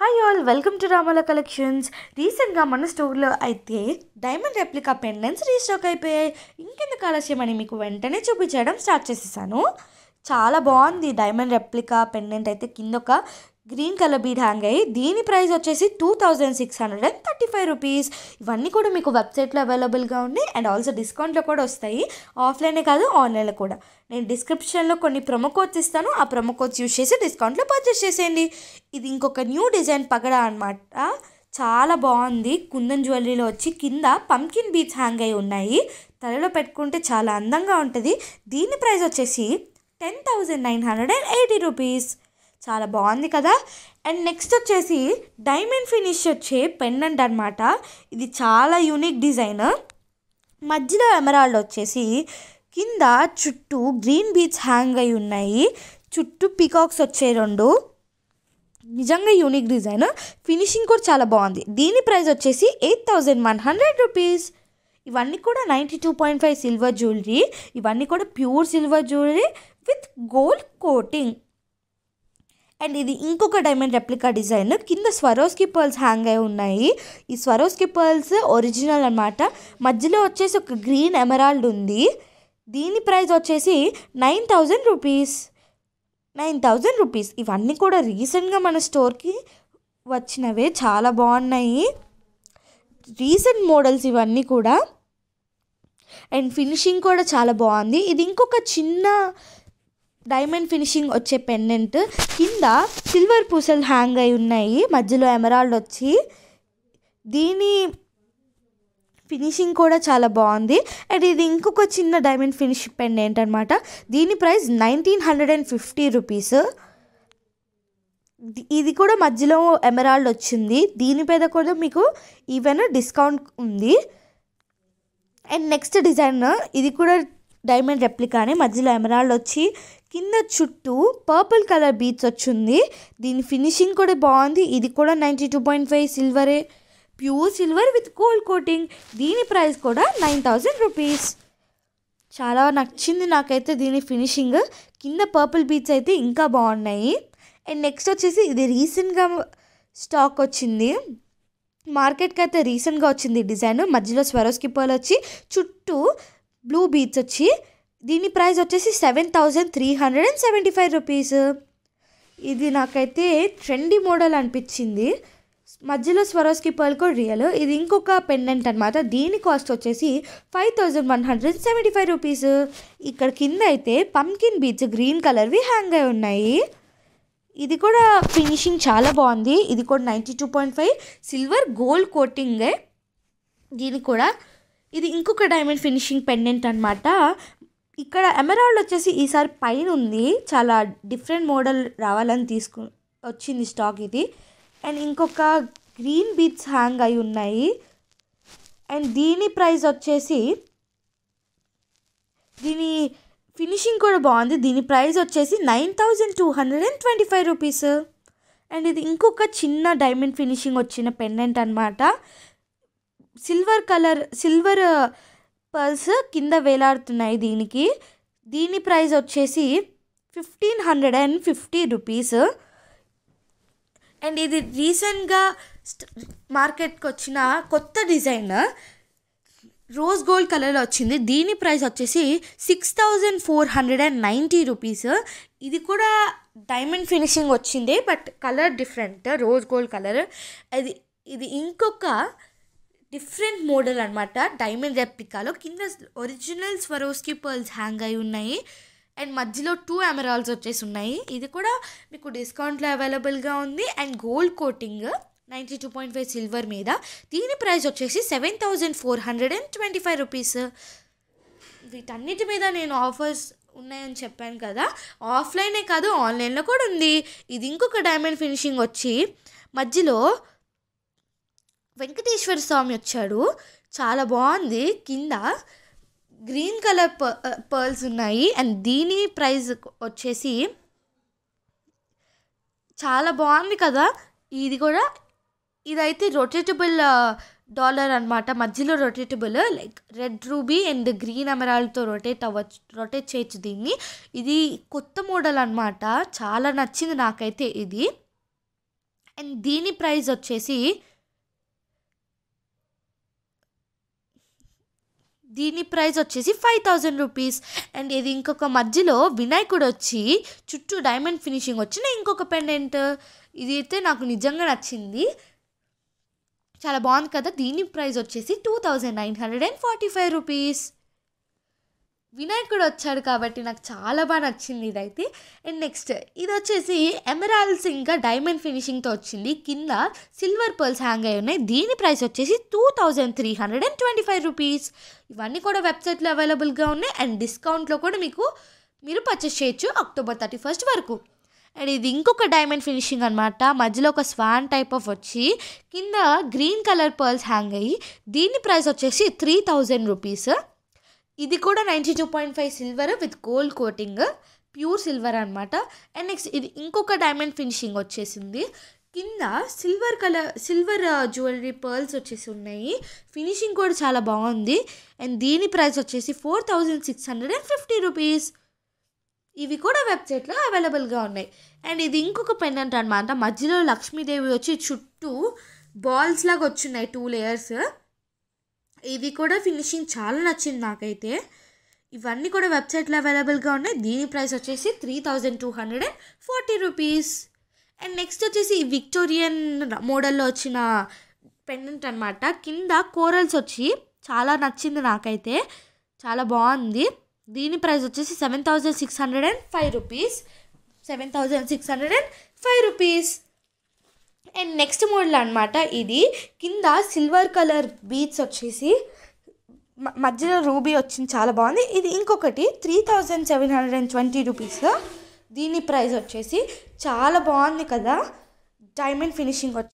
hi all welcome to Ramala collections రీసెంట్గా మన స్టోర్లో అయితే డైమండ్ రెప్లికా పెండెన్స్ రీస్టాక్ అయిపోయాయి ఇంకెందుకు ఆలస్యం అని మీకు వెంటనే చూపించడం స్టార్ట్ చేసేసాను చాలా బాగుంది డైమండ్ రెప్లికా పెండెంట్ అయితే కింద ఒక గ్రీన్ కలర్ బీడ్ హ్యాంగ్ అయ్యి దీని ప్రైస్ వచ్చేసి two thousand six hundred and thirty five rupees ఇవన్నీ కూడా మీకు వెబ్సైట్లో అవైలబుల్గా ఉన్నాయి అండ్ ఆల్సో డిస్కౌంట్లో కూడా వస్తాయి ఆఫ్లైనే కాదు ఆన్లైన్లో కూడా నేను డిస్క్రిప్షన్లో కొన్ని ప్రొమో కోడ్స్ ఇస్తాను ఆ ప్రొమో కోడ్స్ యూజ్ చేసి డిస్కౌంట్లో పర్చేస్ చేసేయండి ఇది ఇంకొక న్యూ డిజైన్ పగడా అనమాట చాలా బాగుంది కుందన్ జ్యువెలరీలో వచ్చి కింద పంకిన్ బీచ్ హ్యాంగ్ అయి ఉన్నాయి తలలో పెట్టుకుంటే చాలా అందంగా ఉంటుంది దీని ప్రైస్ వచ్చేసి ten thousand nine hundred and eighty rupees చాలా బాగుంది కదా అండ్ నెక్స్ట్ వచ్చేసి డైమండ్ ఫినిష్ వచ్చే అండ్ అనమాట ఇది చాలా యూనిక్ డిజైన్ మధ్యలో ఎమరాల్డ్ వచ్చేసి కింద చుట్టూ గ్రీన్ బీచ్ హ్యాంగ్ అయి ఉన్నాయి చుట్టూ పికాక్స్ వచ్చే రెండు నిజంగా యూనిక్ డిజైన్ ఫినిషింగ్ కూడా చాలా బాగుంది దీని ప్రైస్ వచ్చేసి eight thousand one hundred rupees ఇవన్నీ కూడా ninety two point five silver jewellery ఇవన్నీ కూడా pure silver jewellery with gold coating and ఇది ఇంకొక డైమండ్ రెప్లికా డిజైన్ కింద స్వరోస్కి పర్ల్స్ హ్యాంగ్ అయి ఉన్నాయి ఈ స్వరోస్కి పర్ల్స్ ఒరిజినల్ అనమాట మధ్యలో వచ్చేసి ఒక గ్రీన్ ఎమరాల్డ్ ఉంది దీని ప్రైస్ వచ్చేసి nine thousand rupees nine thousand rupees ఇవన్నీ కూడా రీసెంట్గా మన స్టోర్కి వచ్చినవే చాలా బాగున్నాయి రీసెంట్ మోడల్స్ ఇవన్నీ కూడా అండ్ ఫినిషింగ్ కూడా చాలా బాగుంది ఇది ఇంకొక చిన్న డైమండ్ ఫినిషింగ్ వచ్చే పెండెంట్ కింద సిల్వర్ పూసలు హ్యాంగ్ అయి ఉన్నాయి మధ్యలో ఎమరాల్డ్ వచ్చి దీని ఫినిషింగ్ కూడా చాలా బాగుంది అండ్ ఇది ఇంకొక చిన్న డైమండ్ ఫినిష్ పెండెంట్ అనమాట దీని price nineteen hundred and fifty rupees ఇది కూడా మధ్యలో ఎమరాల్డ్ వచ్చింది మీద కూడా మీకు ఈవెన్ డిస్కౌంట్ ఉంది అండ్ నెక్స్ట్ డిజైన్ ఇది కూడా డైమండ్ రెప్లికానే మధ్యలో ఎమరాల్డ్ వచ్చి కింద చుట్టూ పర్పుల్ కలర్ బీచ్ వచ్చింది దీని ఫినిషింగ్ కూడా బాగుంది ఇది కూడా నైంటీ టూ పాయింట్ ఫైవ్ సిల్వరే pure silver with gold coating దీని ప్రైస్ కూడా నైన్ థౌజండ్ రూపీస్ చాలా నచ్చింది నాకైతే దీని ఫినిషింగ్ కింద పర్పుల్ బీచ్ అయితే ఇంకా బాగున్నాయి అండ్ నెక్స్ట్ వచ్చేసి ఇది రీసెంట్గా స్టాక్ వచ్చింది మార్కెట్కి అయితే రీసెంట్గా వచ్చింది డిజైన్ మధ్యలో స్వరోస్కి పోల్ వచ్చి చుట్టూ బ్లూ బీచ్ వచ్చి దీని ప్రైస్ వచ్చేసి seven thousand three hundred and seventy five rupees ఇది నాకైతే ట్రెండీ మోడల్ అనిపించింది మధ్యలో స్వరోస్కి పోల్ కూడా రియల్ ఇది ఇంకొక పెండెంట్ అనమాట దీని కాస్ట్ వచ్చేసి five thousand one hundred seventy five rupees ఇక్కడ కింద అయితే పంకిన్ బీచ్ గ్రీన్ కలర్వి హ్యాంగ్ అయి ఉన్నాయి ఇది కూడా ఫినిషింగ్ చాలా బాగుంది ఇది కూడా ninety two point five silver gold కోటింగే దీని కూడా ఇది ఇంకొక డైమండ్ ఫినిషింగ్ పెండెంట్ అనమాట ఇక్కడ ఎమరాల్డ్ వచ్చేసి ఈసారి పైన ఉంది చాలా డిఫరెంట్ మోడల్ రావాలని తీసుకు వచ్చింది స్టాక్ ఇది అండ్ ఇంకొక గ్రీన్ బీచ్ హ్యాంగ్ అయి ఉన్నాయి అండ్ దీని ప్రైస్ వచ్చేసి దీని ఫినిషింగ్ కూడా బాగుంది దీని ప్రైస్ వచ్చేసి nine thousand two hundred and twenty five rupees and ఇది ఇంకొక చిన్న డైమండ్ ఫినిషింగ్ వచ్చిన పెండెంట్ అనమాట సిల్వర్ కలర్ సిల్వర్ పర్స్ కింద వేలాడుతున్నాయి దీనికి దీని ప్రైస్ వచ్చేసి fifteen hundred and fifty rupees and ఇది రీసెంట్గా మార్కెట్కి వచ్చిన కొత్త డిజైన్ రోజ్ గోల్డ్ కలర్లో వచ్చింది దీని ప్రైస్ వచ్చేసి six thousand four hundred and ninety rupees ఇది కూడా డైమండ్ ఫినిషింగ్ వచ్చింది but colour different rose gold colour అది ఇది ఇంకొక డిఫరెంట్ మోడల్ అనమాట డైమండ్ రెప్లికాలో కింద ఒరిజినల్ స్వరోస్కి పర్ల్స్ హ్యాంగ్ అయి ఉన్నాయి అండ్ మధ్యలో టూ ఎమరాల్స్ వచ్చేసి ఉన్నాయి ఇది కూడా మీకు డిస్కౌంట్లో అవైలబుల్గా ఉంది and gold coating ninety two point five silver మీద దీని ప్రైస్ వచ్చేసి seven thousand four hundred and twenty five rupees వీటన్నిటి మీద నేను ఆఫర్స్ ఉన్నాయని చెప్పాను కదా ఆఫ్లైనే కాదు ఆన్లైన్లో కూడా ఉంది ఇది ఇంకొక డైమండ్ ఫినిషింగ్ వచ్చి మధ్యలో వెంకటేశ్వర స్వామి వచ్చాడు చాలా బాగుంది కింద గ్రీన్ కలర్ పర్ల్స్ ఉన్నాయి అండ్ దీని ప్రైస్ వచ్చేసి చాలా బాగుంది కదా ఇది కూడా ఇదైతే రొటేటబుల్ డాలర్ అనమాట మధ్యలో rotatable like red ruby and green అమరాల్తో రొటేట్ అవ్వచ్చు రొటేట్ చేయొచ్చు దీన్ని ఇది కొత్త మోడల్ అనమాట చాలా నచ్చింది నాకైతే ఇది అండ్ దీని ప్రైస్ వచ్చేసి దీని ప్రైస్ వచ్చేసి ఫైవ్ థౌజండ్ రూపీస్ అండ్ ఇది ఇంకొక మధ్యలో వినాయకుడు వచ్చి చుట్టూ డైమండ్ ఫినిషింగ్ వచ్చిన ఇంకొక పెండెంట్ ఇది అయితే నాకు నిజంగా నచ్చింది చాలా బాగుంది కదా దీని ప్రైస్ వచ్చేసి two thousand nine hundred and forty five rupees వినాయకుడు వచ్చాడు కాబట్టి నాకు చాలా బాగా నచ్చింది ఇదైతే అండ్ నెక్స్ట్ ఇది వచ్చేసి ఎమరాల్స్ ఇంకా డైమండ్ ఫినిషింగ్తో వచ్చింది కింద సిల్వర్ పర్ల్స్ హ్యాంగ్ అయి ఉన్నాయి దీని ప్రైస్ వచ్చేసి two thousand three hundred and twenty five rupees ఇవన్నీ కూడా వెబ్సైట్లో అవైలబుల్గా ఉన్నాయి అండ్ డిస్కౌంట్లో కూడా మీకు మీరు పర్చేస్ చేయొచ్చు అక్టోబర్ థర్టీ ఫస్ట్ వరకు అండ్ ఇది ఇంకొక డైమండ్ ఫినిషింగ్ అనమాట మధ్యలో ఒక స్వాన్ టైప్ ఆఫ్ వచ్చి కింద గ్రీన్ కలర్ పర్ల్స్ హ్యాంగ్ అయ్యి దీని ప్రైస్ వచ్చేసి త్రీ థౌజండ్ రూపీస్ ఇది కూడా ninety two point five silver with gold coating pure silver అనమాట అండ్ నెక్స్ట్ ఇది ఇంకొక డైమండ్ ఫినిషింగ్ వచ్చేసింది కింద silver colour silver jewellery pearls వచ్చేసి ఉన్నాయి ఫినిషింగ్ కూడా చాలా బాగుంది అండ్ దీని ప్రైస్ వచ్చేసి four thousand six hundred and fifty rupees ఇవి కూడా వెబ్సైట్లో అవైలబుల్గా ఉన్నాయి అండ్ ఇది ఇంకొక పెన్నెంట్ అనమాట మధ్యలో లక్ష్మీదేవి వచ్చి చుట్టూ బాల్స్ లాగా వచ్చున్నాయి టూ లేయర్స్ ఇవి కూడా ఫినిషింగ్ చాలా నచ్చింది నాకైతే ఇవన్నీ కూడా వెబ్సైట్లో అవైలబుల్గా ఉన్నాయి దీని ప్రైస్ వచ్చేసి three thousand two hundred and forty rupees and next వచ్చేసి విక్టోరియన్ మోడల్లో వచ్చిన పెన్నెంట్ అనమాట కింద కోరల్స్ వచ్చి చాలా నచ్చింది నాకైతే చాలా బాగుంది దీని ప్రైస్ వచ్చేసి seven thousand six hundred and five rupees seven thousand six hundred and five rupees and next model అనమాట ఇది కింద సిల్వర్ కలర్ బీట్స్ వచ్చేసి మధ్యలో రూబీ వచ్చింది చాలా బాగుంది ఇది ఇంకొకటి three thousand seven hundred and twenty rupees దీని ప్రైస్ వచ్చేసి చాలా బాగుంది కదా డైమండ్ ఫినిషింగ్ వచ్చి